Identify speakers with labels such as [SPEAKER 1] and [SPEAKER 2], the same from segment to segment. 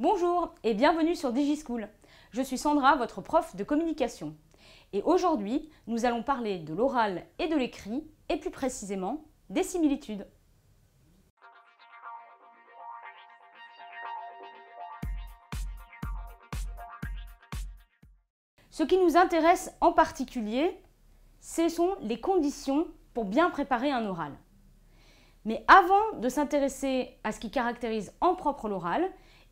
[SPEAKER 1] Bonjour et bienvenue sur DigiSchool. Je suis Sandra, votre prof de communication. Et aujourd'hui, nous allons parler de l'oral et de l'écrit, et plus précisément, des similitudes. Ce qui nous intéresse en particulier, ce sont les conditions pour bien préparer un oral. Mais avant de s'intéresser à ce qui caractérise en propre l'oral,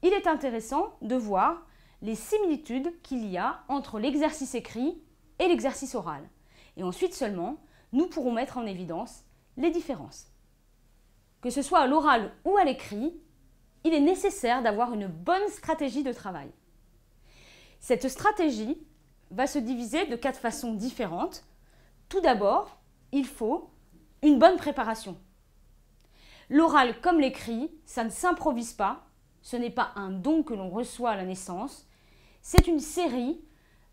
[SPEAKER 1] il est intéressant de voir les similitudes qu'il y a entre l'exercice écrit et l'exercice oral. Et ensuite seulement, nous pourrons mettre en évidence les différences. Que ce soit à l'oral ou à l'écrit, il est nécessaire d'avoir une bonne stratégie de travail. Cette stratégie va se diviser de quatre façons différentes. Tout d'abord, il faut une bonne préparation. L'oral comme l'écrit, ça ne s'improvise pas, ce n'est pas un don que l'on reçoit à la naissance, c'est une série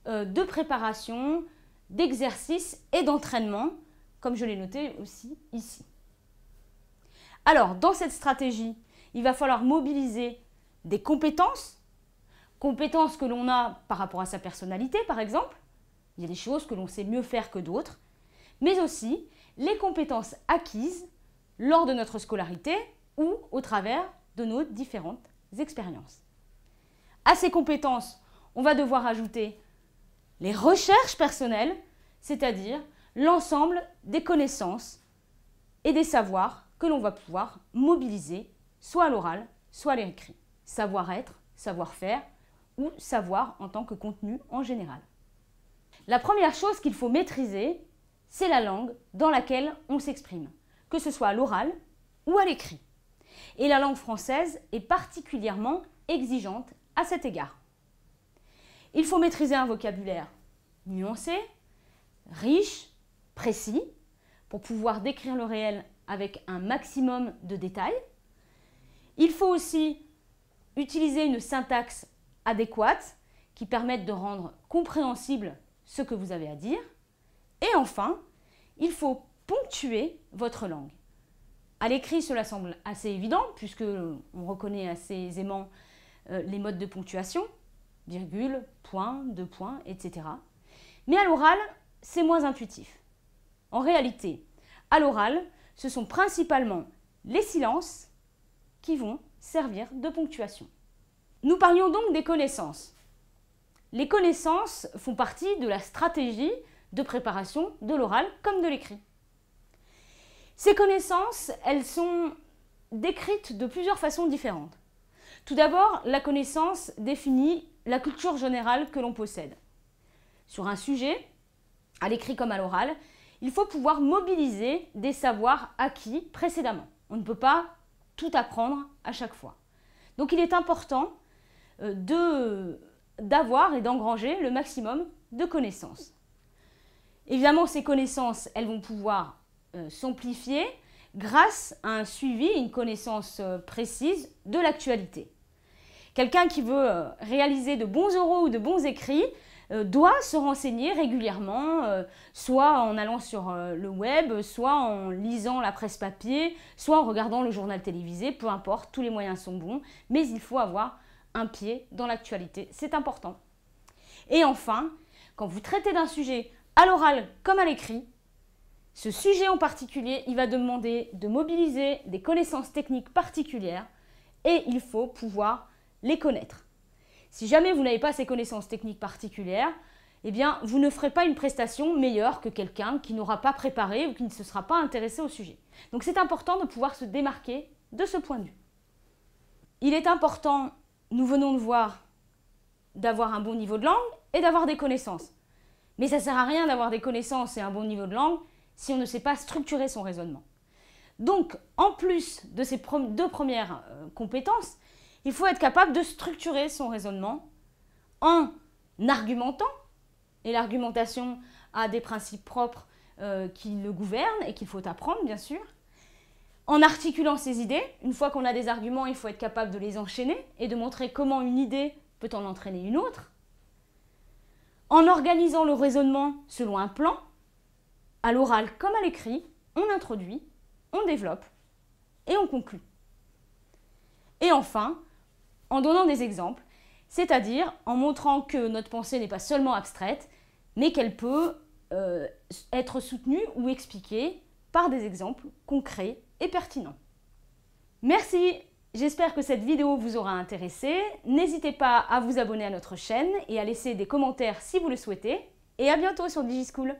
[SPEAKER 1] euh, de préparations, d'exercices et d'entraînements, comme je l'ai noté aussi ici. Alors, dans cette stratégie, il va falloir mobiliser des compétences, compétences que l'on a par rapport à sa personnalité, par exemple. Il y a des choses que l'on sait mieux faire que d'autres, mais aussi les compétences acquises lors de notre scolarité ou au travers de nos différentes expériences. À ces compétences, on va devoir ajouter les recherches personnelles, c'est-à-dire l'ensemble des connaissances et des savoirs que l'on va pouvoir mobiliser, soit à l'oral, soit à l'écrit. Savoir-être, savoir-faire ou savoir en tant que contenu en général. La première chose qu'il faut maîtriser, c'est la langue dans laquelle on s'exprime, que ce soit à l'oral ou à l'écrit. Et la langue française est particulièrement exigeante à cet égard. Il faut maîtriser un vocabulaire nuancé, riche, précis, pour pouvoir décrire le réel avec un maximum de détails. Il faut aussi utiliser une syntaxe adéquate qui permette de rendre compréhensible ce que vous avez à dire. Et enfin, il faut ponctuer votre langue. À l'écrit, cela semble assez évident, puisque on reconnaît assez aisément euh, les modes de ponctuation, virgule, point, deux points, etc. Mais à l'oral, c'est moins intuitif. En réalité, à l'oral, ce sont principalement les silences qui vont servir de ponctuation. Nous parlions donc des connaissances. Les connaissances font partie de la stratégie de préparation de l'oral comme de l'écrit. Ces connaissances, elles sont décrites de plusieurs façons différentes. Tout d'abord, la connaissance définit la culture générale que l'on possède. Sur un sujet, à l'écrit comme à l'oral, il faut pouvoir mobiliser des savoirs acquis précédemment. On ne peut pas tout apprendre à chaque fois. Donc il est important euh, d'avoir et d'engranger le maximum de connaissances. Évidemment, ces connaissances, elles vont pouvoir euh, s'amplifier grâce à un suivi, une connaissance euh, précise de l'actualité. Quelqu'un qui veut euh, réaliser de bons oraux ou de bons écrits doit se renseigner régulièrement, soit en allant sur le web, soit en lisant la presse papier, soit en regardant le journal télévisé, peu importe, tous les moyens sont bons, mais il faut avoir un pied dans l'actualité, c'est important. Et enfin, quand vous traitez d'un sujet à l'oral comme à l'écrit, ce sujet en particulier, il va demander de mobiliser des connaissances techniques particulières et il faut pouvoir les connaître. Si jamais vous n'avez pas ces connaissances techniques particulières, eh bien, vous ne ferez pas une prestation meilleure que quelqu'un qui n'aura pas préparé ou qui ne se sera pas intéressé au sujet. Donc c'est important de pouvoir se démarquer de ce point de vue. Il est important, nous venons de voir, d'avoir un bon niveau de langue et d'avoir des connaissances. Mais ça ne sert à rien d'avoir des connaissances et un bon niveau de langue si on ne sait pas structurer son raisonnement. Donc, en plus de ces deux premières euh, compétences, il faut être capable de structurer son raisonnement en argumentant, et l'argumentation a des principes propres euh, qui le gouvernent et qu'il faut apprendre, bien sûr, en articulant ses idées. Une fois qu'on a des arguments, il faut être capable de les enchaîner et de montrer comment une idée peut en entraîner une autre. En organisant le raisonnement selon un plan, à l'oral comme à l'écrit, on introduit, on développe et on conclut. Et enfin, en donnant des exemples, c'est-à-dire en montrant que notre pensée n'est pas seulement abstraite, mais qu'elle peut euh, être soutenue ou expliquée par des exemples concrets et pertinents. Merci, j'espère que cette vidéo vous aura intéressé. N'hésitez pas à vous abonner à notre chaîne et à laisser des commentaires si vous le souhaitez. Et à bientôt sur DigiSchool